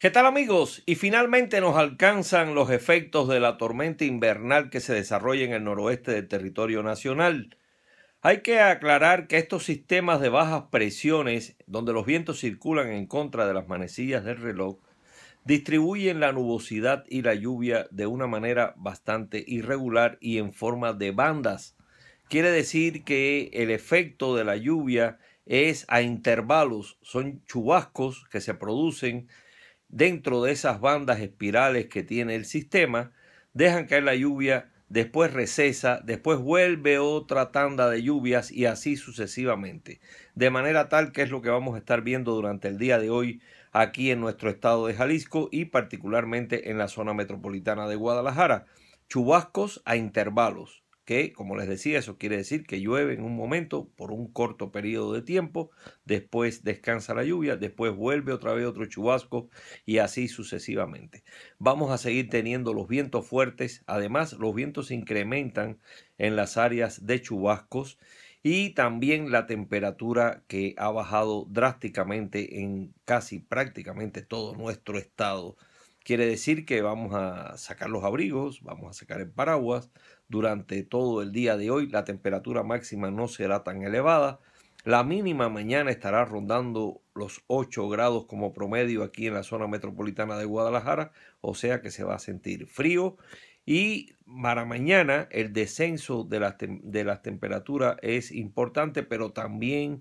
¿Qué tal amigos? Y finalmente nos alcanzan los efectos de la tormenta invernal que se desarrolla en el noroeste del territorio nacional. Hay que aclarar que estos sistemas de bajas presiones, donde los vientos circulan en contra de las manecillas del reloj, distribuyen la nubosidad y la lluvia de una manera bastante irregular y en forma de bandas. Quiere decir que el efecto de la lluvia es a intervalos, son chubascos que se producen dentro de esas bandas espirales que tiene el sistema, dejan caer la lluvia, después recesa, después vuelve otra tanda de lluvias y así sucesivamente. De manera tal que es lo que vamos a estar viendo durante el día de hoy aquí en nuestro estado de Jalisco y particularmente en la zona metropolitana de Guadalajara. Chubascos a intervalos, que, como les decía, eso quiere decir que llueve en un momento por un corto periodo de tiempo, después descansa la lluvia, después vuelve otra vez otro chubasco y así sucesivamente. Vamos a seguir teniendo los vientos fuertes, además los vientos incrementan en las áreas de chubascos y también la temperatura que ha bajado drásticamente en casi prácticamente todo nuestro estado Quiere decir que vamos a sacar los abrigos, vamos a sacar el paraguas. Durante todo el día de hoy la temperatura máxima no será tan elevada. La mínima mañana estará rondando los 8 grados como promedio aquí en la zona metropolitana de Guadalajara, o sea que se va a sentir frío. Y para mañana el descenso de las, de las temperaturas es importante, pero también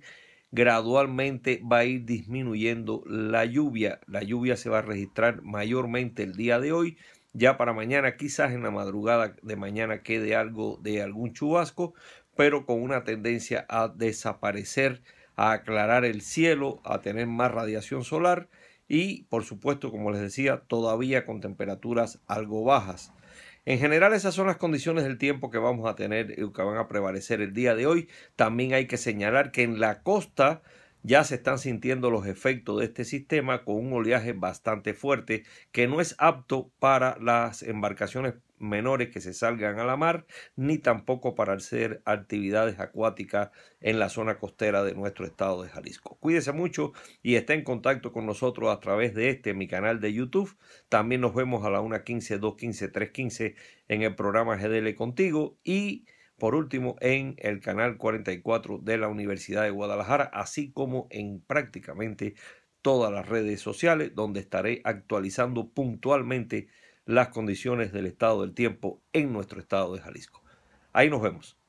gradualmente va a ir disminuyendo la lluvia. La lluvia se va a registrar mayormente el día de hoy. Ya para mañana, quizás en la madrugada de mañana quede algo de algún chubasco, pero con una tendencia a desaparecer, a aclarar el cielo, a tener más radiación solar y, por supuesto, como les decía, todavía con temperaturas algo bajas. En general, esas son las condiciones del tiempo que vamos a tener y eh, que van a prevalecer el día de hoy. También hay que señalar que en la costa ya se están sintiendo los efectos de este sistema con un oleaje bastante fuerte que no es apto para las embarcaciones menores que se salgan a la mar, ni tampoco para hacer actividades acuáticas en la zona costera de nuestro estado de Jalisco. Cuídese mucho y esté en contacto con nosotros a través de este, mi canal de YouTube. También nos vemos a la 1.15, 2.15, 3.15 en el programa GDL Contigo y por último en el canal 44 de la Universidad de Guadalajara, así como en prácticamente todas las redes sociales, donde estaré actualizando puntualmente las condiciones del estado del tiempo en nuestro estado de Jalisco. Ahí nos vemos.